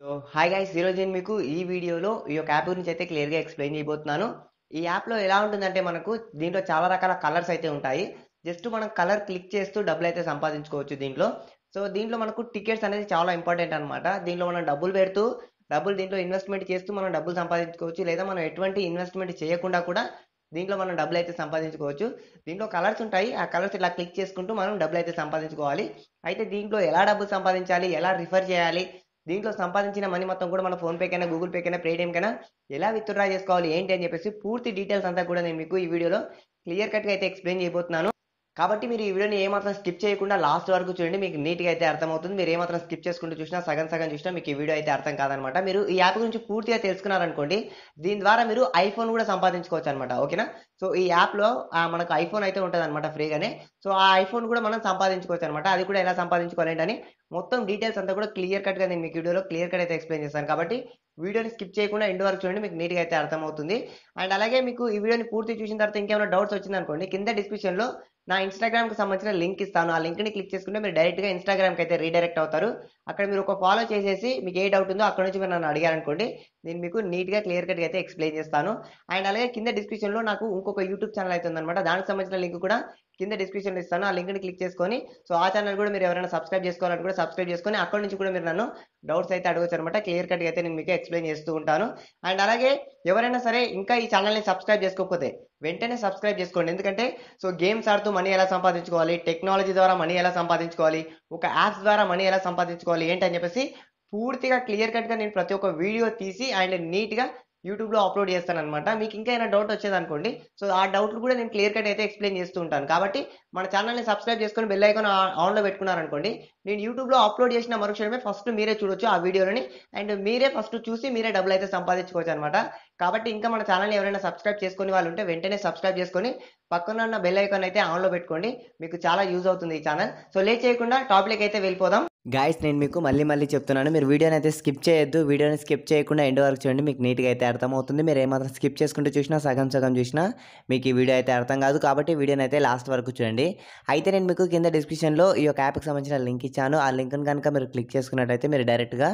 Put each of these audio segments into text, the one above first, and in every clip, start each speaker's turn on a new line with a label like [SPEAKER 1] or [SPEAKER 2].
[SPEAKER 1] so hi guys ఈరోజు నేను మీకు ఈ వీడియోలో ఈ యొక్క యాప్ గురించి అయితే క్లియర్గా ఎక్స్ప్లెయిన్ చేయబోతున్నాను ఈ యాప్లో ఎలా ఉంటుందంటే మనకు దీంట్లో చాలా రకాల కలర్స్ అయితే ఉంటాయి జస్ట్ మనం కలర్ క్లిక్ చేస్తూ డబ్బులు అయితే సంపాదించుకోవచ్చు దీంట్లో సో దీంట్లో మనకు టికెట్స్ అనేది చాలా ఇంపార్టెంట్ అనమాట దీంట్లో మనం డబ్బులు పెడుతూ డబ్బులు దీంట్లో ఇన్వెస్ట్మెంట్ చేస్తూ మనం డబ్బులు సంపాదించుకోవచ్చు లేదా మనం ఎటువంటి ఇన్వెస్ట్మెంట్ చేయకుండా కూడా దీంట్లో మనం డబ్బులు అయితే సంపాదించుకోవచ్చు దీంట్లో కలర్స్ ఉంటాయి ఆ కలర్స్ ఇలా క్లిక్ చేసుకుంటూ మనం డబ్బులు అయితే సంపాదించుకోవాలి అయితే దీంట్లో ఎలా డబ్బులు సంపాదించాలి ఎలా రిఫర్ చేయాలి దీంట్లో సంపాదించిన మనీ మొత్తం కూడా మన ఫోన్పే కైనా గూగుల్ పే కైనా పేటిఎం కైనా ఎలా విత్డ్రా చేసుకోవాలి ఏంటి అని చెప్పేసి పూర్తి డీటెయిల్స్ అంతా కూడా నేను మీకు ఈ వీడియోలో క్లియర్ కట్గా అయితే ఎక్స్ప్లెయిన్ చేయబోతున్నాను కాబట్టి మీరు ఈ వీడియోని ఏమాత్రం స్కిప్ చేయకుండా లాస్ట్ వరకు చూడండి మీకు నీట్గా అయితే అర్థమవుతుంది మీరు ఏమాత్రం స్కిప్ చేసుకుంటూ చూసినా సగం సగం చూసినా మీకు ఈ వీడియో అయితే అర్థం కాదనమాట మీరు ఈ యాప్ గురించి పూర్తిగా తెలుసుకున్నారనుకోండి దీని ద్వారా మీరు ఐఫోన్ కూడా సంపాదించుకోవచ్చు అనమాట ఓకేనా సో ఈ యాప్లో మనకు ఐఫోన్ అయితే ఉంటుంది అనమాట ఫ్రీగానే సో ఆ ఐఫోన్ కూడా మనం సంపాదించుకోవచ్చు అనమాట అది కూడా ఎలా సంపాదించుకోవాలంటే అని మొత్తం డీటెయిల్స్ అంతా కూడా క్లియర్ కట్గా నేను మీకు వీడియోలో క్లియర్ కట్ అయితే ఎక్స్ప్లెయిన్ చేస్తాను కాబట్టి వీడియోని స్కిప్ చేయకుండా ఎండ్ వరకు చూడండి మీకు నీట్గా అయితే అర్థమవుతుంది అండ్ అలాగే మీకు ఈ వీడియోని పూర్తి చూసిన తర్వాత ఇంకేమైనా డౌట్స్ వచ్చిందనుకోండి కింద డిస్క్రిప్షన్లో నా ఇన్స్టాగ్రామ్కి సంబంధించిన లింక్ ఇస్తాను ఆ లింక్ని క్లిక్ చేసుకుంటే మీరు డైరెక్ట్గా కి అయితే రీడైరెక్ట్ అవుతారు అక్కడ మీరు ఒక ఫాలో చేసేసి మీకు ఏ డౌట్ ఉందో అక్కడ నుంచి మీరు నన్ను అడిగారనుకోండి నేను మీకు నీట్గా క్లియర్ కట్ అయితే ఎక్స్ప్లెయిన్ చేస్తాను అండ్ అలాగే కింద డిస్క్రిప్షన్లో నాకు ఇంకొక యూట్యూబ్ ఛానల్ అయితే ఉందన్నమాట దానికి సంబంధించిన లింక్ కూడా కింద లో ఇస్తాను ఆ లింక్ని క్లిక్ చేసుకొని సో ఆ ఛానల్ కూడా మీరు ఎవరైనా సబ్స్క్రైబ్ చేసుకోవాలంటే కూడా సబ్స్క్రైబ్ చేసుకొని అక్కడ నుంచి కూడా మీరు నన్ను డౌట్స్ అయితే అడగచ్చు అనమాట క్లియర్ కట్ అయితే నేను మీకు ఎక్స్ప్లెయిన్ చేస్తూ ఉంటాను అండ్ అలాగే ఎవరైనా సరే ఇంకా ఈ ఛానల్ని సబ్స్క్రైబ్ చేసుకోకపోతే వెంటనే సబ్స్క్రైబ్ చేసుకోండి ఎందుకంటే సో గేమ్స్ ఆడుతూ మనీ ఎలా సంపాదించుకోవాలి టెక్నాలజీ ద్వారా మనీ ఎలా సంపాదించుకోవాలి ఒక యాప్స్ ద్వారా మనీ ఎలా సంపాదించుకోవాలి ఏంటని చెప్పేసి పూర్తిగా క్లియర్ కట్గా నేను ప్రతి ఒక్క వీడియో తీసి అండ్ నీట్గా యూట్యూబ్లో అప్లోడ్ చేస్తాను అనమాట మీకు ఇంకా ఏమైనా డౌట్ వచ్చేదనుకోండి సో ఆ డౌట్లు కూడా నేను క్లియర్ కట్ అయితే ఎక్స్ప్లెయిన్ చేస్తూ ఉంటాను కాబట్టి మన ఛానల్ని సబ్స్క్రైబ్ చేసుకొని బెల్ ఐకాన్ ఆన్లో పెట్టుకున్నారనుకోండి నేను యూట్యూబ్లో అప్లోడ్ చేసిన మరుక్షణమే ఫస్ట్ మీరే చూడొచ్చు ఆ వీడియోని అండ్ మీరే ఫస్ట్ చూసి మీరే డబ్బులు అయితే సంపాదించుకోవచ్చు అనమాట కాబట్టి ఇంకా మన ఛానల్ని ఎవరైనా సబ్స్క్రైబ్ చేసుకుని వాళ్ళు ఉంటే వెంటనే సబ్స్క్రైబ్ చేసుకుని పక్కన ఉన్న బెల్ ఐకాన్ అయితే ఆన్లో పెట్టుకోండి మీకు చాలా యూజ్ అవుతుంది ఈ ఛానల్ సో లేట్ చేయకుండా టాపిక్ అయితే వెళ్ళిపోదాం గాయస్ నేను మీకు మళ్ళీ మళ్ళీ చెప్తున్నాను మీరు వీడియోని అయితే స్కిప్ చేయొద్దు వీడియోని స్కిప్ చేయకుండా ఎండ్ వరకు చూడండి మీకు నీట్గా అయితే అర్థమవుతుంది మీరు ఏమాత్రం స్కిప్ చేసుకుంటూ చూసినా సగం సగం చూసినా మీకు ఈ వీడియో అయితే అర్థం కాదు కాబట్టి వీడియోని అయితే లాస్ట్ వరకు చూడండి అయితే నేను మీకు కింద డిస్క్రిప్షన్లో ఈ యొక్క యాప్కి సంబంధించిన లింక్ ఇచ్చాను ఆ లింక్ను కనుక మీరు క్లిక్ చేసుకున్నట్లయితే మీరు డైరెక్ట్గా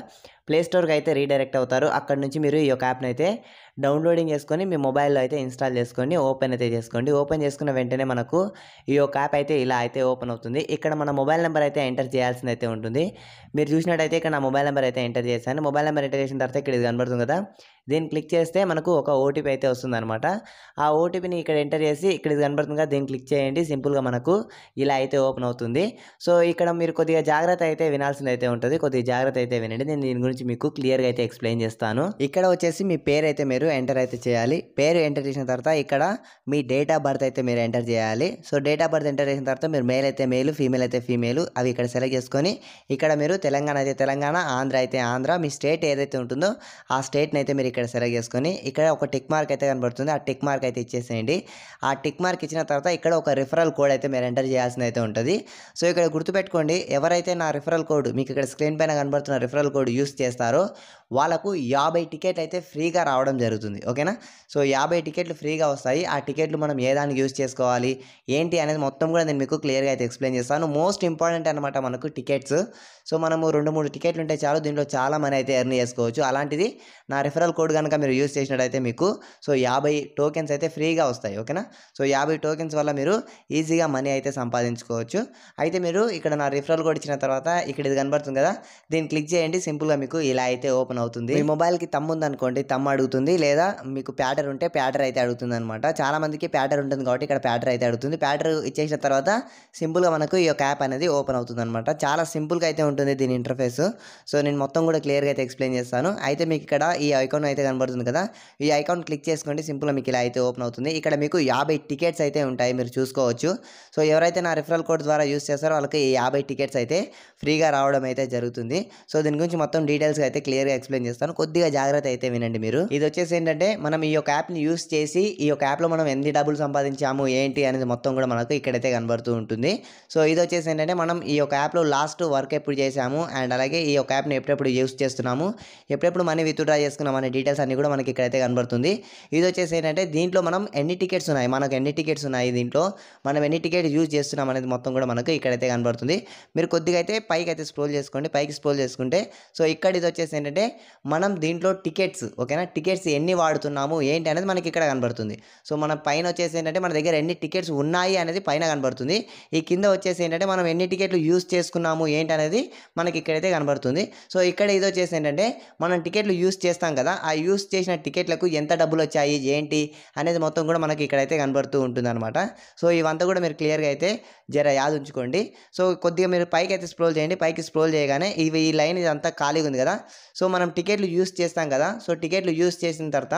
[SPEAKER 1] ప్లేస్టోర్కి అయితే రీడైరెక్ట్ అవుతారు అక్కడ నుంచి మీరు ఈ యొక్క యాప్ని అయితే డౌన్లోడింగ్ చేసుకొని మీ మొబైల్లో అయితే ఇన్స్టాల్ చేసుకొని ఓపెన్ అయితే చేసుకోండి ఓపెన్ చేసుకున్న వెంటనే మనకు ఈ యొక్క యాప్ అయితే ఇలా అయితే ఓపెన్ అవుతుంది ఇక్కడ మన మొబైల్ నెంబర్ అయితే ఎంటర్ చేయాల్సింది అయితే ఉంటుంది మీరు చూసినట్టయితే ఇక్కడ నా మొబైల్ నెంబర్ అయితే ఎంటర్ చేశాను మొబైల్ నెంబర్ ఎంటర్ చేసిన తర్వాత ఇక్కడ ఇది కనబడుతుంది కదా దీన్ని క్లిక్ చేస్తే మనకు ఒక ఓటీపీ అయితే వస్తుందన్నమాట ఆ ఓటీపీని ఇక్కడ ఎంటర్ చేసి ఇక్కడ కనబడుతుందిగా దీన్ని క్లిక్ చేయండి సింపుల్గా మనకు ఇలా అయితే ఓపెన్ అవుతుంది సో ఇక్కడ మీరు కొద్దిగా జాగ్రత్త అయితే వినాల్సింది అయితే ఉంటుంది కొద్దిగా జాగ్రత్త అయితే వినండి నేను దీని గురించి మీకు క్లియర్గా అయితే ఎక్స్ప్లెయిన్ చేస్తాను ఇక్కడ వచ్చేసి మీ పేరు అయితే మీరు ఎంటర్ అయితే చేయాలి పేరు ఎంటర్ చేసిన తర్వాత ఇక్కడ మీ డేట్ ఆఫ్ బర్త్ అయితే మీరు ఎంటర్ చేయాలి so date of birth enter చేసిన తర్వాత మీరు మేల్ అయితే మేల్ ఫీమేల్ అయితే ఫీమేల్ అవి ఇక్కడ సెలెక్ట్ చేసుకొని ఇక్కడ మీరు తెలంగాణ అయితే తెలంగాణ ఆంధ్ర అయితే ఆంధ్ర మీ స్టేట్ ఏదైతే ఉంటుందో ఆ స్టేట్ని అయితే మీరు ఇక్కడ సెలెక్ట్ చేసుకొని ఇక్కడ ఒక టిక్ మార్క్ అయితే కనబడుతుంది ఆ టిక్ మార్క్ అయితే ఇచ్చేసేయండి ఆ టిక్ మార్క్ ఇచ్చిన తర్వాత ఇక్కడ ఒక రిఫరల్ కోడ్ అయితే మీరు ఎంటర్ చేయాల్సింది అయితే ఉంటుంది సో ఇక్కడ గుర్తుపెట్టుకోండి ఎవరైతే నా రిఫరల్ కోడ్ మీకు ఇక్కడ స్క్రీన్ పైన కనబడుతున్న రిఫరల్ కోడ్ యూస్ చేస్తారో వాళ్ళకు యాభై టికెట్ అయితే ఫ్రీగా రావడం జరుగుతుంది ఓకేనా సో యాభై టికెట్లు ఫ్రీగా వస్తాయి ఆ టికెట్లు మనం ఏ దానికి యూజ్ చేసుకోవాలి ఏంటి అనేది మొత్తం కూడా నేను మీకు క్లియర్గా అయితే ఎక్స్ప్లెయిన్ చేస్తాను మోస్ట్ ఇంపార్టెంట్ అనమాట మనకు టికెట్స్ సో మనము రెండు మూడు టికెట్లు ఉంటే చాలు దీంట్లో చాలా మనీ అయితే ఎర్న్ చేసుకోవచ్చు అలాంటిది నా రిఫరల్ కోడ్ కనుక మీరు యూజ్ చేసినట్టయితే మీకు సో యాభై టోకెన్స్ అయితే ఫ్రీగా వస్తాయి ఓకేనా సో యాభై టోకెన్స్ వల్ల మీరు ఈజీగా మనీ అయితే సంపాదించుకోవచ్చు అయితే మీరు ఇక్కడ నా రిఫరల్ కోడ్ ఇచ్చిన తర్వాత ఇక్కడ ఇది కనబడుతుంది కదా దీన్ని క్లిక్ చేయండి సింపుల్గా మీకు ఇలా అయితే ఓపెన్ అవుతుంది మీ మొబైల్కి తమ్ముంది అనుకోండి తమ్ము అడుగుతుంది లేదా మీకు ప్యాటర్ ఉంటే ప్యాటర్ అయితే అడుగుతుంది అనమాట చాలా మందికి ప్యాటర్ ఉంటుంది కాబట్టి ఇక్కడ ప్యాటర్ అయితే అడుగుతుంది ప్యాటర్ ఇచ్చేసిన తర్వాత సింపుల్గా మనకు ఈ యొక్క యాప్ అనేది ఓపెన్ అవుతుంది అనమాట చాలా సింపుల్గా అయితే ఉంటుంది దీని ఇంటర్ఫేస్ సో నేను మొత్తం కూడా క్లియర్గా అయితే ఎక్స్ప్లెయిన్ చేస్తాను అయితే మీకు ఇక్కడ ఈ ఐకౌంట్ అయితే కనబడుతుంది కదా ఈ ఐకౌంట్ క్లిక్ చేసుకోండి సింపుల్గా మీకు ఇలా అయితే ఓపెన్ అవుతుంది ఇక్కడ మీకు యాభై టికెట్స్ అయితే ఉంటాయి మీరు చూసుకోవచ్చు సో ఎవరైతే నా రిఫరల్ కోడ్ ద్వారా యూస్ చేస్తారో వాళ్ళకి ఈ యాభై టికెట్స్ అయితే ఫ్రీగా రావడం అయితే జరుగుతుంది సో దీని గురించి మొత్తం డీటెయిల్స్ అయితే క్లియర్గా ఎక్స్ప్లెయిన్ ఎక్స్ప్లెయిన్ చేస్తాను కొద్దిగా జాగ్రత్త అయితే వినండి మీరు ఇది వచ్చేసి ఏంటంటే మనం ఈ యొక్క యాప్ని యూస్ చేసి ఈ యొక్క యాప్లో మనం ఎన్ని డబ్బులు సంపాదించాము ఏంటి అనేది మొత్తం కూడా మనకు ఇక్కడైతే కనబడుతూ ఉంటుంది సో ఇది వచ్చేసి ఏంటంటే మనం ఈ యొక్క యాప్లో లాస్ట్ వర్క్ ఎప్పుడు చేసాము అండ్ అలాగే ఈ యొక్క యాప్ని ఎప్పుడెప్పుడు యూస్ చేస్తున్నాము ఎప్పుడెప్పుడు మనీ విత్డ్రా చేసుకున్నాం అనే డీటెయిల్స్ అన్ని కూడా మనకి ఇక్కడైతే కనబడుతుంది ఇది వచ్చేసి ఏంటంటే దీంట్లో మనం ఎన్ని టికెట్స్ ఉన్నాయి మనకు ఎన్ని టికెట్స్ ఉన్నాయి దీంట్లో మనం ఎన్ని టికెట్ యూజ్ చేస్తున్నాం అనేది మొత్తం కూడా మనకు ఇక్కడైతే కనబడుతుంది మీరు కొద్దిగా అయితే పైకి అయితే స్క్రోల్ చేసుకోండి పైకి స్క్రోల్ చేసుకుంటే సో ఇక్కడ ఇది వచ్చేసి ఏంటంటే మనం దీంట్లో టికెట్స్ ఓకేనా టికెట్స్ ఎన్ని వాడుతున్నాము ఏంటి అనేది మనకి ఇక్కడ కనబడుతుంది సో మనం పైన వచ్చేసి ఏంటంటే మన దగ్గర ఎన్ని టికెట్స్ ఉన్నాయి అనేది పైన కనబడుతుంది ఈ కింద వచ్చేసి ఏంటంటే మనం ఎన్ని టికెట్లు యూజ్ చేసుకున్నాము ఏంటి అనేది మనకి ఇక్కడైతే కనబడుతుంది సో ఇక్కడ ఇది వచ్చేసి ఏంటంటే మనం టికెట్లు యూజ్ చేస్తాం కదా ఆ యూజ్ చేసిన టికెట్లకు ఎంత డబ్బులు వచ్చాయి ఏంటి అనేది మొత్తం కూడా మనకి ఇక్కడైతే కనబడుతూ అనమాట సో ఇవంతా కూడా మీరు క్లియర్గా అయితే జర యాద్ ఉంచుకోండి సో కొద్దిగా మీరు పైకి అయితే స్ప్రోల్ చేయండి పైకి స్ప్రోల్ చేయగానే ఇవి ఈ లైన్ ఇది అంతా ఖాళీగా ఉంది కదా సో మనం మనం టికెట్లు యూస్ చేస్తాం కదా సో టికెట్లు యూస్ చేసిన తర్వాత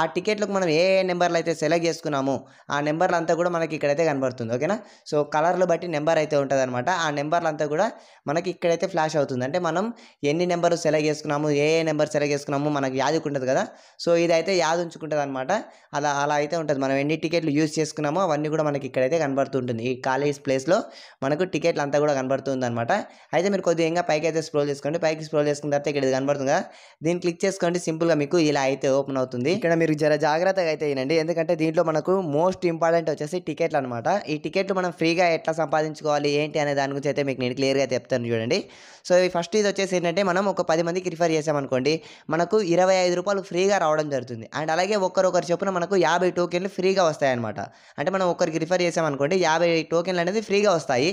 [SPEAKER 1] ఆ టికెట్లకు మనం ఏ ఏ నెంబర్లు అయితే సెలెక్ట్ చేసుకున్నామో ఆ నెంబర్లు అంతా కూడా మనకి ఇక్కడైతే కనబడుతుంది ఓకేనా సో కలర్లు బట్టి నెంబర్ అయితే ఉంటుంది అనమాట ఆ నెంబర్లు అంతా కూడా మనకి ఇక్కడైతే ఫ్లాష్ అవుతుంది అంటే మనం ఎన్ని నెంబర్లు సెలెక్ట్ చేసుకున్నాము ఏ ఏ నెంబర్ సెలెక్ట్ చేసుకున్నాము మనకు యాదికి ఉంటుంది కదా సో ఇదైతే యాది ఉంచుకుంటుంది అనమాట అలా అలా అయితే ఉంటుంది మనం ఎన్ని టికెట్లు యూస్ చేసుకున్నామో అవన్నీ కూడా మనకి ఇక్కడైతే కనబడుతుంటుంది ఈ కాలేజ్ ప్లేస్లో మనకు టికెట్లు అంతా కూడా కనబడుతుంది అనమాట అయితే మీరు కొద్దిగా పైకి అయితే స్క్రోల్ చేసుకోండి పైకి స్క్రోల్ చేసుకున్న తర్వాత ఇక్కడ కనబడుతుంది కదా దీన్ని క్లిక్ చేసుకోండి సింపుల్గా మీకు ఇలా అయితే ఓపెన్ అవుతుంది ఇక్కడ మీరు జర జాగ్రత్తగా అయితే వినండి ఎందుకంటే దీంట్లో మనకు మోస్ట్ ఇంపార్టెంట్ వచ్చేసి టికెట్లు అనమాట ఈ టికెట్లు మనం ఫ్రీగా ఎట్లా సంపాదించుకోవాలి ఏంటి అనే దాని గురించి అయితే మీకు నేను క్లియర్గా చెప్తాను చూడండి సో ఫస్ట్ ఇది వచ్చేసి ఏంటంటే మనం ఒక పది మందికి రిఫర్ చేసామనుకోండి మనకు ఇరవై ఐదు రూపాయలు ఫ్రీగా రావడం జరుగుతుంది అండ్ అలాగే ఒకరొకరు చొప్పున మనకు యాభై టోకెన్లు ఫ్రీగా వస్తాయన్నమాట అంటే మనం ఒకరికి రిఫర్ చేసామనుకోండి యాభై టోకెన్లు అనేది ఫ్రీగా వస్తాయి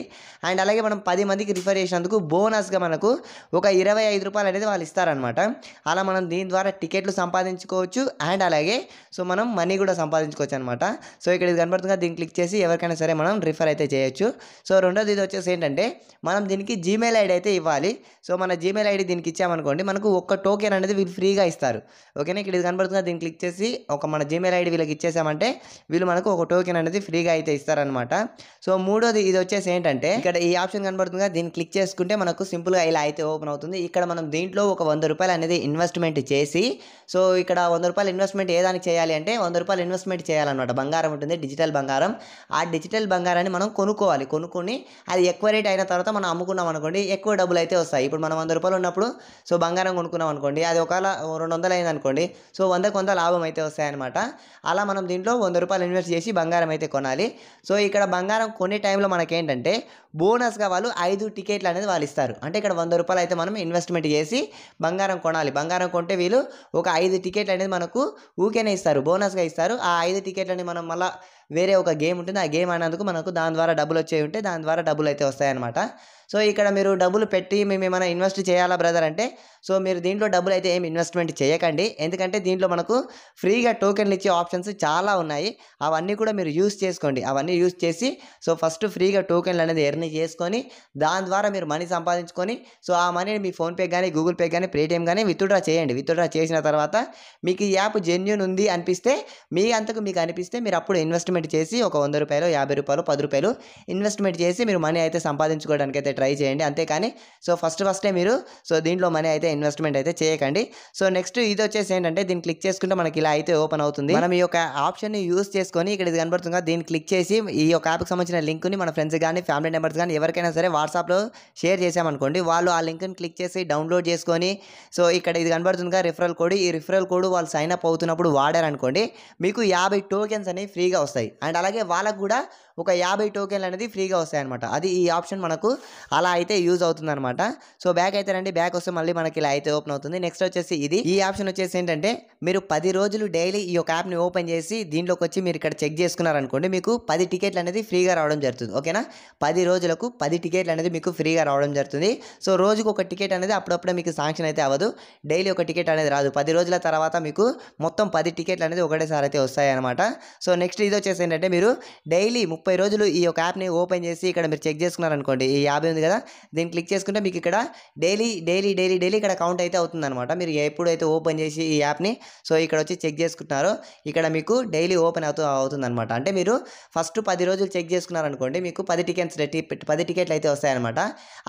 [SPEAKER 1] అండ్ అలాగే మనం పది మందికి రిఫర్ చేసినందుకు బోనస్గా మనకు ఒక ఇరవై ఐదు రూపాయలు అనేది వాళ్ళు ఇస్తారనమాట అనమాట అలా మనం దీని ద్వారా టికెట్లు సంపాదించుకోవచ్చు అండ్ అలాగే సో మనం మనీ కూడా సంపాదించుకోవచ్చు అనమాట సో ఇక్కడ ఇది కనబడుతుంది దీన్ని క్లిక్ చేసి ఎవరికైనా సరే మనం రిఫర్ అయితే చేయొచ్చు సో రెండోది ఇది వచ్చేసి ఏంటంటే మనం దీనికి జీమెయిల్ ఐడి అయితే ఇవ్వాలి సో మన జీమెయిల్ ఐడి దీనికి ఇచ్చామనుకోండి మనకు ఒక్క టోకెన్ అనేది వీళ్ళు ఫ్రీగా ఇస్తారు ఓకేనా ఇక్కడ ఇది కనబడుతుంది దీన్ని క్లిక్ చేసి ఒక మన జీమెయిల్ ఐడి వీళ్ళకి ఇచ్చేసామంటే వీళ్ళు మనకు ఒక టోకెన్ అనేది ఫ్రీగా అయితే ఇస్తారనమాట సో మూడోది ఇది వచ్చేసి ఏంటంటే ఇక్కడ ఈ ఆప్షన్ కనబడుతుంది దీన్ని క్లిక్ చేసుకుంటే మనకు సింపుల్గా ఇలా అయితే ఓపెన్ అవుతుంది ఇక్కడ మనం దీంట్లో ఒక వంద రూపాయలు రూపాయలు అనేది ఇన్వెస్ట్మెంట్ చేసి సో ఇక్కడ వంద రూపాయలు ఇన్వెస్ట్మెంట్ ఏ దానికి చేయాలి అంటే వంద రూపాయలు ఇన్వెస్ట్మెంట్ చేయాలన్నమాట బంగారం ఉంటుంది డిజిటల్ బంగారం ఆ డిజిటల్ బంగారాన్ని మనం కొనుక్కోవాలి కొనుక్కుని అది ఎక్కువ రేట్ అయిన తర్వాత మనం అమ్ముకున్నాం అనుకోండి ఎక్కువ డబ్బులు అయితే వస్తాయి ఇప్పుడు మనం వంద రూపాయలు ఉన్నప్పుడు సో బంగారం కొనుక్కున్నాం అనుకోండి అది ఒకవేళ రెండు వందలు అయింది అనుకోండి సో వంద కొంత లాభం అయితే వస్తాయన్నమాట అలా మనం దీంట్లో వంద రూపాయలు ఇన్వెస్ట్ చేసి బంగారం అయితే కొనాలి సో ఇక్కడ బంగారం కొనే టైంలో మనకేంటంటే బోనస్గా వాళ్ళు ఐదు టికెట్లు అనేది వాళ్ళు ఇస్తారు అంటే ఇక్కడ వంద రూపాయలు అయితే మనం ఇన్వెస్ట్మెంట్ చేసి బంగారం కొనాలి బంగారం కొంటే వీళ్ళు ఒక ఐదు టికెట్లు అనేది మనకు ఊకేనే ఇస్తారు బోనస్గా ఇస్తారు ఆ ఐదు టికెట్లని మనం మళ్ళీ వేరే ఒక గేమ్ ఉంటుంది ఆ గేమ్ అనేందుకు మనకు దాని ద్వారా డబ్బులు వచ్చే ఉంటే దాని ద్వారా డబ్బులు అయితే వస్తాయన్నమాట సో ఇక్కడ మీరు డబ్బులు పెట్టి మేము ఏమైనా ఇన్వెస్ట్ చేయాలా బ్రదర్ అంటే సో మీరు దీంట్లో డబ్బులు అయితే ఏమి ఇన్వెస్ట్మెంట్ చేయకండి ఎందుకంటే దీంట్లో మనకు ఫ్రీగా టోకెన్లు ఇచ్చే ఆప్షన్స్ చాలా ఉన్నాయి అవన్నీ కూడా మీరు యూస్ చేసుకోండి అవన్నీ యూస్ చేసి సో ఫస్ట్ ఫ్రీగా టోకెన్లు అనేది ఎర్నీ చేసుకొని దాని ద్వారా మీరు మనీ సంపాదించుకొని సో ఆ మనీని మీ ఫోన్పే కానీ గూగుల్ పే కానీ పేటిఎం కానీ విత్డ్రా చేయండి విత్డ్రా చేసిన తర్వాత మీకు ఈ యాప్ జెన్యున్ ఉంది అనిపిస్తే మీ అంతకు మీకు అనిపిస్తే మీరు అప్పుడు ఇన్వెస్ట్మెంట్ ఇన్వెస్ట్మెంట్ చేసి ఒక వంద రూపాయలు యాభై రూపాయలు పది రూపాయలు ఇన్వెస్ట్మెంట్ చేసి మీరు మనీ అయితే సంపాదించుకోవడానికి అయితే ట్రై చేయండి అంతేకాని సో ఫస్ట్ ఫస్టే మీరు సో దీంట్లో మనీ అయితే ఇన్వెస్ట్మెంట్ అయితే చేయకండి సో నెక్స్ట్ ఇది వచ్చేసి ఏంటంటే దీన్ని క్లిక్ చేసుకుంటే మనకి ఇలా అయితే ఓపెన్ అవుతుంది మనం ఈ యొక్క ఆప్షన్ యూస్ చేసుకొని ఇక్కడ ఇది కనబడుతుంది దీన్ని క్లిక్ చేసి ఈ యొక్క యాప్కి సంబంధించిన లింక్ని మన ఫ్రెండ్స్ కానీ ఫ్యామిలీ మెంబర్స్ కానీ ఎవరికైనా సరే వాట్సాప్లో షేర్ చేసామనుకోండి వాళ్ళు ఆ లింక్ని క్లిక్ చేసి డౌన్లోడ్ చేసుకొని సో ఇక్కడ ఇది కనబడుతుందిగా రిఫరల్ కోడ్ ఈ రిఫరల్ కోడ్ వాళ్ళు సైన్ అప్ అవుతున్నప్పుడు వాడారనుకోండి మీకు యాభై టోకెన్స్ అనేవి ఫ్రీగా వస్తాయి వస్తాయి అండ్ అలాగే వాళ్ళకు కూడా ఒక యాభై టోకెన్లు అనేది ఫ్రీగా వస్తాయన్నమాట అది ఈ ఆప్షన్ మనకు అలా అయితే యూజ్ అవుతుందన్నమాట సో బ్యాక్ అయితే రండి బ్యాక్ వస్తే మళ్ళీ మనకి ఇలా అయితే ఓపెన్ అవుతుంది నెక్స్ట్ వచ్చేసి ఇది ఈ ఆప్షన్ వచ్చేసి ఏంటంటే మీరు పది రోజులు డైలీ ఈ యొక్క యాప్ని ఓపెన్ చేసి దీంట్లోకి వచ్చి మీరు ఇక్కడ చెక్ చేసుకున్నారనుకోండి మీకు పది టికెట్లు అనేది ఫ్రీగా రావడం జరుగుతుంది ఓకేనా పది రోజులకు పది టికెట్లు అనేది మీకు ఫ్రీగా రావడం జరుగుతుంది సో రోజుకు ఒక టికెట్ అనేది అప్పుడప్పుడే మీకు శాంక్షన్ అయితే అవ్వదు డైలీ ఒక టికెట్ అనేది రాదు పది రోజుల తర్వాత మీకు మొత్తం పది టికెట్లు అనేది ఒకటేసారి అయితే వస్తాయి అనమాట సో నెక్స్ట్ ఇది వచ్చేసి ప్రాసెస్ ఏంటంటే మీరు డైలీ ముప్పై రోజులు ఈ యొక్క యాప్ని ఓపెన్ చేసి ఇక్కడ మీరు చెక్ చేసుకున్నారనుకోండి ఈ యాప్ ఉంది కదా దీన్ని క్లిక్ చేసుకుంటే మీకు ఇక్కడ డైలీ డైలీ డైలీ డైలీ ఇక్కడ కౌంట్ అయితే అవుతుందన్నమాట మీరు ఎప్పుడైతే ఓపెన్ చేసి ఈ యాప్ని సో ఇక్కడ వచ్చి చెక్ చేసుకుంటున్నారో ఇక్కడ మీకు డైలీ ఓపెన్ అవుతూ అవుతుందన్నమాట అంటే మీరు ఫస్ట్ పది రోజులు చెక్ చేసుకున్నారనుకోండి మీకు పది టికెట్స్ పది టికెట్లు అయితే వస్తాయన్నమాట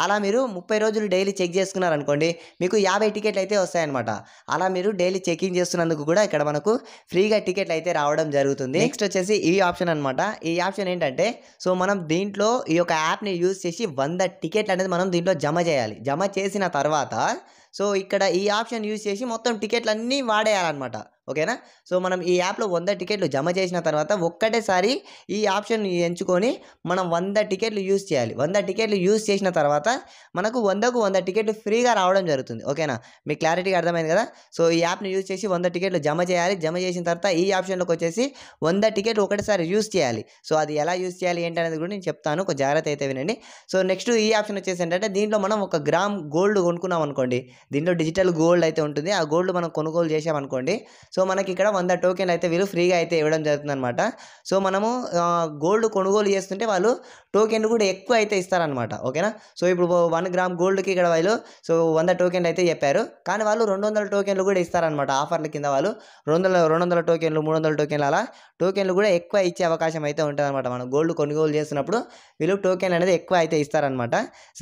[SPEAKER 1] అలా మీరు ముప్పై రోజులు డైలీ చెక్ చేసుకున్నారనుకోండి మీకు యాభై టికెట్లు అయితే వస్తాయన్నమాట అలా మీరు డైలీ చెకింగ్ చేస్తున్నందుకు కూడా ఇక్కడ మనకు ఫ్రీగా టికెట్లు అయితే రావడం జరుగుతుంది నెక్స్ట్ వచ్చేసి ఈ ఈ ఆప్షన్ అనమాట ఈ ఆప్షన్ ఏంటంటే సో మనం దీంట్లో ఈ యొక్క యాప్ని యూజ్ చేసి వంద టికెట్లు అనేది మనం దీంట్లో జమ చేయాలి జమ చేసిన తర్వాత సో ఇక్కడ ఈ ఆప్షన్ యూజ్ చేసి మొత్తం టికెట్లన్నీ వాడేయాలన్నమాట ఓకేనా సో మనం ఈ యాప్లో వంద టికెట్లు జమ చేసిన తర్వాత ఒక్కటేసారి ఈ ఆప్షన్ ఎంచుకొని మనం వంద టికెట్లు యూజ్ చేయాలి వంద టికెట్లు యూజ్ చేసిన తర్వాత మనకు వందకు వంద టికెట్లు ఫ్రీగా రావడం జరుగుతుంది ఓకేనా మీకు క్లారిటీగా అర్థమైంది కదా సో ఈ యాప్ని యూజ్ చేసి వంద టికెట్లు జమ చేయాలి జమ చేసిన తర్వాత ఈ ఆప్షన్లోకి వచ్చేసి వంద టికెట్లు ఒకటేసారి యూజ్ చేయాలి సో అది ఎలా యూజ్ చేయాలి ఏంటనేది కూడా నేను చెప్తాను ఒక జాగ్రత్త అయితే వినండి సో నెక్స్ట్ ఈ ఆప్షన్ వచ్చేసి ఏంటంటే దీంట్లో మనం ఒక గ్రామ్ గోల్డ్ కొనుక్కున్నాం అనుకోండి దీంట్లో డిజిటల్ గోల్డ్ అయితే ఉంటుంది ఆ గోల్డ్ మనం కొనుగోలు చేసామనుకోండి సో మనకి ఇక్కడ వంద టోకెన్లు అయితే వీరు ఫ్రీగా అయితే ఇవ్వడం జరుగుతుంది అనమాట సో మనము గోల్డ్ కొనుగోలు చేస్తుంటే వాళ్ళు టోకెన్లు కూడా ఎక్కువ అయితే ఇస్తారనమాట ఓకేనా సో ఇప్పుడు వన్ గ్రామ్ గోల్డ్కి ఇక్కడ వాళ్ళు సో వంద టోకెన్లు అయితే చెప్పారు కానీ వాళ్ళు రెండు వందల టోకెన్లు కూడా ఇస్తారనమాట ఆఫర్ల కింద వాళ్ళు రెండు వందల రెండు వందల టోకెన్లు మూడు వందల టోకెన్లు అలా టోకెన్లు కూడా ఎక్కువ ఇచ్చే అవకాశం అయితే ఉంటుందన్నమాట మనం గోల్డ్ కొనుగోలు చేసినప్పుడు వీళ్ళు టోకెన్లు అనేది ఎక్కువ అయితే ఇస్తారనమాట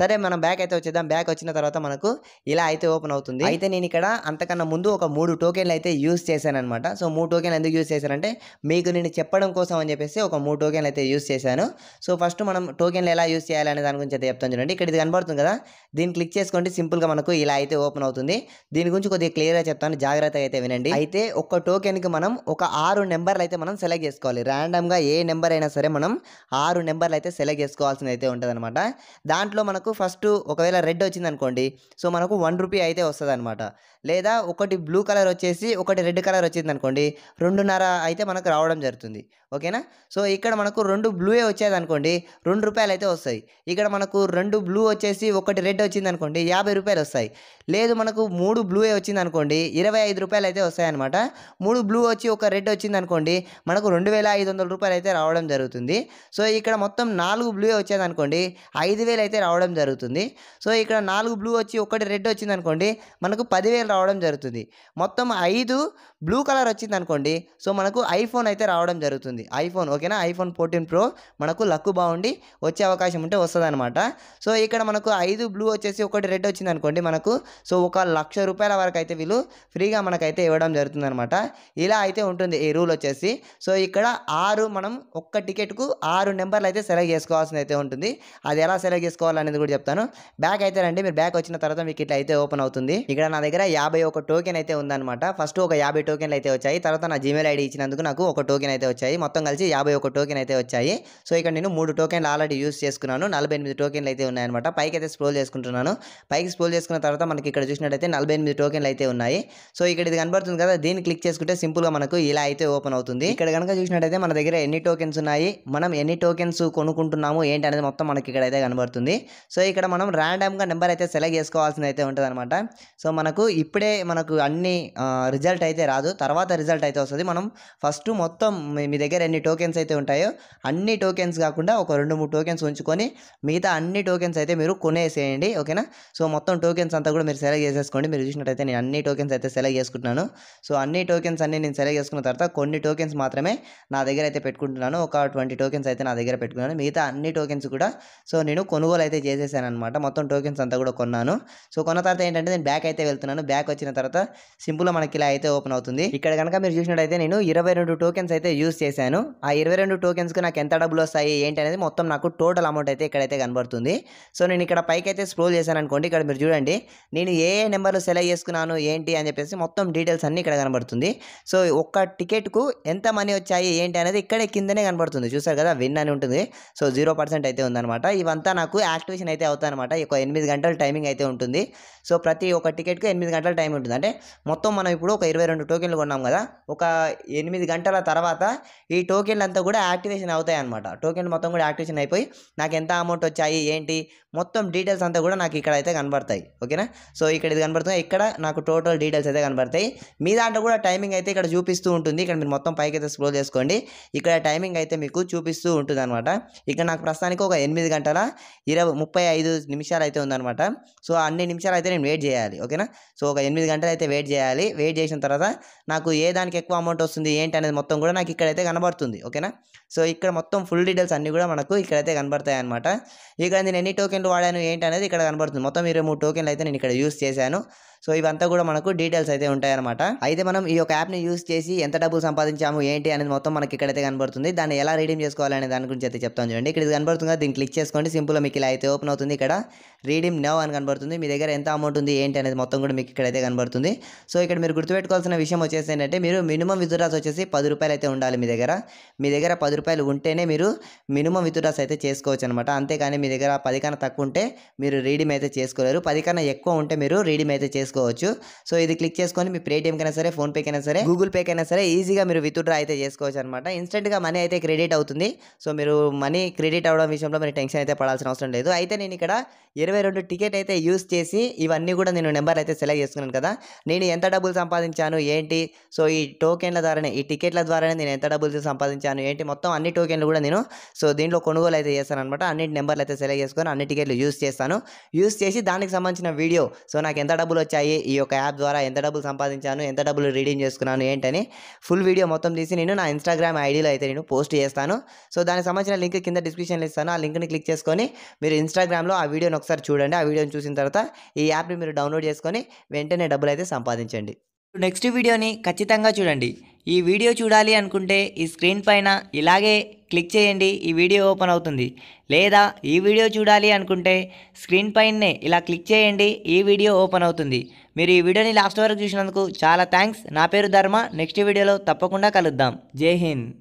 [SPEAKER 1] సరే మనం బ్యాక్ అయితే వచ్చేద్దాం బ్యాక్ వచ్చిన తర్వాత మనకు ఇలా అయితే ఓపెన్ అవుతుంది అయితే నేను ఇక్కడ అంతకన్నా ముందు ఒక మూడు టోకెన్లు అయితే యూస్ చేసి అనమాట సో మూడు టోకెన్లు ఎందుకు యూస్ చేశారంటే మీకు నేను చెప్పడం కోసం అని చెప్పేసి ఒక మూడు టోకెన్లు అయితే యూస్ చేశాను సో ఫస్ట్ మనం టోకెన్లు ఎలా యూజ్ చేయాలనే దాని గురించి అయితే చెప్తాను చూడండి ఇక్కడ ఇది కనబడుతుంది కదా దీన్ని క్లిక్ చేసుకోండి సింపుల్గా మనకు ఇలా అయితే ఓపెన్ అవుతుంది దీని గురించి కొద్దిగా క్లియర్గా చెప్తాను జాగ్రత్తగా అయితే వినండి అయితే ఒక టోకెన్కి మనం ఒక ఆరు నెంబర్లు అయితే మనం సెలెక్ట్ చేసుకోవాలి ర్యాండమ్గా ఏ నెంబర్ అయినా సరే మనం ఆరు నెంబర్లు అయితే సెలెక్ట్ చేసుకోవాల్సింది అయితే ఉంటుందన్నమాట దాంట్లో మనకు ఫస్ట్ ఒకవేళ రెడ్ వచ్చింది అనుకోండి సో మనకు వన్ రూపీ అయితే వస్తుంది లేదా ఒకటి బ్లూ కలర్ వచ్చేసి ఒకటి రెడ్ కలర్ కలర్ వచ్చింది అనుకోండి రెండున్నర అయితే మనకు రావడం జరుగుతుంది ఓకేనా సో ఇక్కడ మనకు రెండు బ్లూయే వచ్చేది అనుకోండి రెండు రూపాయలు అయితే వస్తాయి ఇక్కడ మనకు రెండు బ్లూ వచ్చేసి ఒకటి రెడ్ వచ్చింది అనుకోండి యాభై రూపాయలు వస్తాయి లేదు మనకు మూడు బ్లూయే వచ్చింది అనుకోండి ఇరవై ఐదు రూపాయలు అయితే వస్తాయి అనమాట మూడు బ్లూ వచ్చి ఒక రెడ్ వచ్చింది అనుకోండి మనకు రెండు వేల ఐదు వందల రూపాయలు అయితే రావడం జరుగుతుంది సో ఇక్కడ మొత్తం నాలుగు బ్లూయే వచ్చేది అనుకోండి ఐదు వేలు అయితే రావడం జరుగుతుంది సో ఇక్కడ నాలుగు బ్లూ వచ్చి ఒకటి రెడ్ వచ్చింది అనుకోండి మనకు పదివేలు రావడం జరుగుతుంది మొత్తం ఐదు బ్లూ కలర్ వచ్చింది అనుకోండి సో మనకు ఐఫోన్ అయితే రావడం జరుగుతుంది ఉంటుంది ఐఫోన్ ఓకేనా ఐఫోన్ ఫోర్టీన్ ప్రో మనకు లక్కు బాగుండి వచ్చే అవకాశం ఉంటే వస్తుంది అనమాట సో ఇక్కడ మనకు ఐదు బ్లూ వచ్చేసి ఒకటి రెడ్ వచ్చింది అనుకోండి మనకు సో ఒక లక్ష రూపాయల వరకు అయితే వీళ్ళు ఫ్రీగా మనకైతే ఇవ్వడం జరుగుతుంది అనమాట ఇలా అయితే ఉంటుంది ఈ రూల్ వచ్చేసి సో ఇక్కడ ఆరు మనం ఒక్క టికెట్కు ఆరు నెంబర్లు అయితే సెలెక్ట్ చేసుకోవాల్సింది అయితే ఉంటుంది అది ఎలా సెలెక్ట్ చేసుకోవాలనేది కూడా చెప్తాను బ్యాక్ అయితే రండి మీరు బ్యాక్ వచ్చిన తర్వాత మీకు ఇట్లా అయితే ఓపెన్ అవుతుంది ఇక్కడ నా దగ్గర యాభై ఒక టోకెన్ అయితే ఉందన్నమాట ఫస్ట్ ఒక యాభై టోకెన్లు అయితే వచ్చాయి తర్వాత నా జీమెయిల్ ఐడి ఇచ్చినందుకు నాకు ఒక టోకెన్ అయితే వచ్చాయి మొత్తం మొత్తం కలిసి యాభై ఒక టోకెన్ అయితే వచ్చాయి సో ఇక్కడ నేను మూడు టోకెన్లు ఆల్రెడీ యూస్ చేసుకున్నాను నలభై ఎనిమిది టోకెన్లు అయితే ఉన్నాయన్నమాట పైకి అయితే స్క్రోల్ చేసుకుంటున్నాను పైకి స్క్రోల్ చేసుకున్న తర్వాత మనకి ఇక్కడ చూసినట్టయితే నలభై ఎనిమిది టోకెన్లు అయితే ఉన్నాయి సో ఇక్కడ ఇది కనబడుతుంది కదా దీన్ని క్లిక్ చేసుకుంటే సింపుల్గా మనకు ఇలా అయితే ఓపెన్ అవుతుంది ఇక్కడ కనుక చూసినట్టయితే మన దగ్గర ఎన్ని టోకెన్స్ ఉన్నాయి మనం ఎన్ని టోకెన్స్ కొనుక్కుంటున్నాము ఏంటి అనేది మొత్తం మనకి ఇక్కడ అయితే కనబడుతుంది సో ఇక్కడ మనం ర్యాండమ్గా నెంబర్ అయితే సెలెక్ట్ చేసుకోవాల్సింది అయితే ఉంటుంది అనమాట సో మనకు ఇప్పుడే మనకు అన్ని రిజల్ట్ అయితే రాదు తర్వాత రిజల్ట్ అయితే వస్తుంది మనం ఫస్ట్ మొత్తం మీ దగ్గర దగ్గర ఎన్ని టోకెన్స్ అయితే ఉంటాయో అన్ని టోకెన్స్ కాకుండా ఒక రెండు మూడు టోకెన్స్ ఉంచుకొని మిగతా అన్ని టోకెన్స్ అయితే మీరు కొనేసేయండి ఓకేనా సో మొత్తం టోకెన్స్ అంతా కూడా మీరు సెలెక్ట్ చేసేసుకోండి మీరు చూసినట్టయితే నేను అన్ని టోకెన్స్ అయితే సెలెక్ట్ చేసుకుంటున్నాను సో అన్ని టోకెన్స్ అన్ని నేను సెలెక్ట్ చేసుకున్న తర్వాత కొన్ని టోకెన్స్ మాత్రమే నా దగ్గర అయితే పెట్టుకుంటున్నాను ఒక ట్వంటీ టోకెన్స్ అయితే నా దగ్గర పెట్టుకున్నాను మిగతా అన్ని టోకెన్స్ కూడా సో నేను కొనుగోలు అయితే చేసేసాను అనమాట మొత్తం టోకెన్స్ అంతా కూడా కొన్నాను సో కొన్న తర్వాత ఏంటంటే నేను బ్యాక్ అయితే వెళ్తున్నాను బ్యాక్ వచ్చిన తర్వాత సింపుల్గా మనకి ఇలా అయితే ఓపెన్ అవుతుంది ఇక్కడ కనుక మీరు చూసినట్టయితే నేను ఇరవై రెండు టోకెన్స్ అయితే యూస్ చేశాను చేశాను ఆ ఇరవై రెండు టోకెన్స్కి నాకు ఎంత డబ్బులు వస్తాయి ఏంటి అనేది మొత్తం నాకు టోటల్ అమౌంట్ అయితే ఇక్కడైతే కనబడుతుంది సో నేను ఇక్కడ పైకి అయితే స్క్రోల్ చేశాను అనుకోండి ఇక్కడ మీరు చూడండి నేను ఏ ఏ నెంబర్లు సెలెక్ట్ చేసుకున్నాను ఏంటి అని చెప్పేసి మొత్తం డీటెయిల్స్ అన్నీ ఇక్కడ కనబడుతుంది సో ఒక్క టికెట్కు ఎంత మనీ వచ్చాయి ఏంటి అనేది ఇక్కడే కిందనే కనబడుతుంది చూసారు కదా విన్ అని ఉంటుంది సో జీరో పర్సెంట్ అయితే ఉందన్నమాట ఇవంతా నాకు యాక్టివేషన్ అయితే అవుతాయన్నమాట ఒక ఎనిమిది గంటల టైమింగ్ అయితే ఉంటుంది సో ప్రతి ఒక్క టికెట్కి ఎనిమిది గంటల టైం ఉంటుంది అంటే మొత్తం మనం ఇప్పుడు ఒక ఇరవై రెండు టోకెన్లు కొన్నాం కదా ఒక ఎనిమిది గంటల తర్వాత ఈ టోకెన్లు అంతా కూడా యాక్టివేషన్ అవుతాయి అనమాట టోకెన్ మొత్తం కూడా యాక్టివేషన్ అయిపోయి నాకు ఎంత అమౌంట్ వచ్చాయి ఏంటి మొత్తం డీటెయిల్స్ అంతా కూడా నాకు ఇక్కడ అయితే కనబడతాయి ఓకేనా సో ఇక్కడ ఇది కనబడుతుంది ఇక్కడ నాకు టోటల్ డీటెయిల్స్ అయితే కనబడతాయి మీ దాంట్లో కూడా టైమింగ్ అయితే ఇక్కడ చూపిస్తూ ఉంటుంది ఇక్కడ మీరు మొత్తం పైకి అయితే స్క్రోల్ చేసుకోండి ఇక్కడ టైమింగ్ అయితే మీకు చూపిస్తూ ఉంటుంది అనమాట ఇక్కడ నాకు ప్రస్తుతానికి ఒక ఎనిమిది గంటల ఇరవై ముప్పై ఐదు నిమిషాలు అయితే ఉందన్నమాట సో అన్ని నిమిషాలు అయితే నేను వెయిట్ చేయాలి ఓకేనా సో ఒక ఎనిమిది గంటలు అయితే వెయిట్ చేయాలి వెయిట్ చేసిన తర్వాత నాకు ఏ దానికి ఎక్కువ అమౌంట్ వస్తుంది ఏంటి అనేది మొత్తం కూడా నాకు ఇక్కడైతే కనబడుతుంది ఓకేనా సో ఇక్కడ మొత్తం ఫుల్ డీటెయిల్స్ అన్నీ కూడా మనకు ఇక్కడైతే కనబడతాయి అనమాట ఇక్కడ నేను ఎన్ని టోకెన్ టోకెన్లు వాడాను ఏంటి అనేది ఇక్కడ కనబడుతుంది మొత్తం ఇరవై మూడు టోకెన్లు అయితే నేను ఇక్కడ యూస్ చేశాను సో ఇవంతా కూడా మనకు డీటెయిల్స్ అయితే ఉంటాయన్నమాట అయితే మనం ఈ యొక్క యాప్ని యూస్ చేసి ఎంత డబ్బులు సంపాదించాము ఏంటి అనేది మొత్తం మనకి ఇక్కడైతే కనబడుతుంది దాన్ని ఎలా రీడీమ్ చేసుకోవాలనే దాని గురించి అయితే చెప్తాను చూడండి ఇక్కడ కనబడుతుంది దీన్ని క్లిక్ చేసుకోండి సింపుల్ మీకు ఇలా అయితే ఓపెన్ అవుతుంది ఇక్కడ రీడీమ్ నవ్ అని కనబడుతుంది మీ దగ్గర ఎంత అమౌంట్ ఉంది ఏంటి అనేది మొత్తం కూడా మీకు ఇక్కడైతే కనబడుతుంది సో ఇక్కడ మీరు గుర్తుపెట్టుకోవాల్సిన విషయం వచ్చేసి ఏంటంటే మీరు మినిమం విత్డ్రాస్ వచ్చేసి పది రూపాయలు అయితే ఉండాలి మీ దగ్గర మీ దగ్గర పది రూపాయలు ఉంటేనే మీరు మినిమం విత్డ్రాస్ అయితే చేసుకోవచ్చు అనమాట అంతేకాని మీ దగ్గర పది కన్నా తక్కువ ఉంటే మీరు రీడీమ్ అయితే చేసుకోలేరు పది కన్నా ఎక్కువ ఉంటే మీరు రీడీమ్ అయితే చేసుకో చేసుకోవచ్చు సో ఇది క్లిక్ చేసుకొని మీ కైనా సరే ఫోన్పేకైనా సరే గూగుల్ పే కైనా సరే ఈజీగా మీరు విత్డ్రా అయితే చేసుకోవచ్చు అనమాట ఇన్స్టెంట్గా మనీ అయితే క్రెడిట్ అవుతుంది సో మీరు మనీ క్రెడిట్ అవడం విషయంలో మీరు టెన్షన్ అయితే పడాల్సిన అవసరం లేదు అయితే నేను ఇక్కడ ఇరవై రెండు టికెట్ అయితే యూస్ చేసి ఇవన్నీ కూడా నేను నెంబర్ అయితే సెలెక్ట్ చేసుకున్నాను కదా నేను ఎంత డబ్బులు సంపాదించాను ఏంటి సో ఈ టోకెన్ల ద్వారానే ఈ టికెట్ల ద్వారానే నేను ఎంత డబ్బులు సంపాదించాను ఏంటి మొత్తం అన్ని టోకెన్లు కూడా నేను సో దీంట్లో కొనుగోలు అయితే చేస్తాను అనమాట అన్ని నెంబర్లు అయితే సెలెక్ట్ చేసుకొని అన్ని టికెట్లు యూస్ చేస్తాను యూస్ చేసి దానికి సంబంధించిన వీడియో సో నాకు ఎంత డబ్బులు వచ్చాయి అయ్యి ఈ యొక్క యాప్ ద్వారా ఎంత డబ్బులు సంపాదించాను ఎంత డబ్బులు రీడింగ్ చేసుకున్నాను ఏంటని ఫుల్ వీడియో మొత్తం తీసి నేను నా ఇన్స్టాగ్రామ్ ఐడీలో అయితే నేను పోస్ట్ చేస్తాను సో దానికి సంబంధించిన లింక్ కింద డిస్క్రిప్షన్లో ఇస్తాను ఆ లింక్ని క్లిక్ చేసుకొని మీరు ఇన్స్టాగ్రామ్లో ఆ వీడియోని ఒకసారి చూడండి ఆ వీడియోని చూసిన తర్వాత ఈ యాప్ని మీరు డౌన్లోడ్ చేసుకొని వెంటనే డబ్బులు అయితే సంపాదించండి నెక్స్ట్ వీడియోని ఖచ్చితంగా చూడండి ఈ వీడియో చూడాలి అనుకుంటే ఈ స్క్రీన్ పైన ఇలాగే క్లిక్ చేయండి ఈ వీడియో ఓపెన్ అవుతుంది లేదా ఈ వీడియో చూడాలి అనుకుంటే స్క్రీన్ పైనే ఇలా క్లిక్ చేయండి ఈ వీడియో ఓపెన్ అవుతుంది మీరు ఈ వీడియోని లాస్ట్ వరకు చూసినందుకు చాలా థ్యాంక్స్ నా పేరు ధర్మ నెక్స్ట్ వీడియోలో తప్పకుండా కలుద్దాం జై హింద్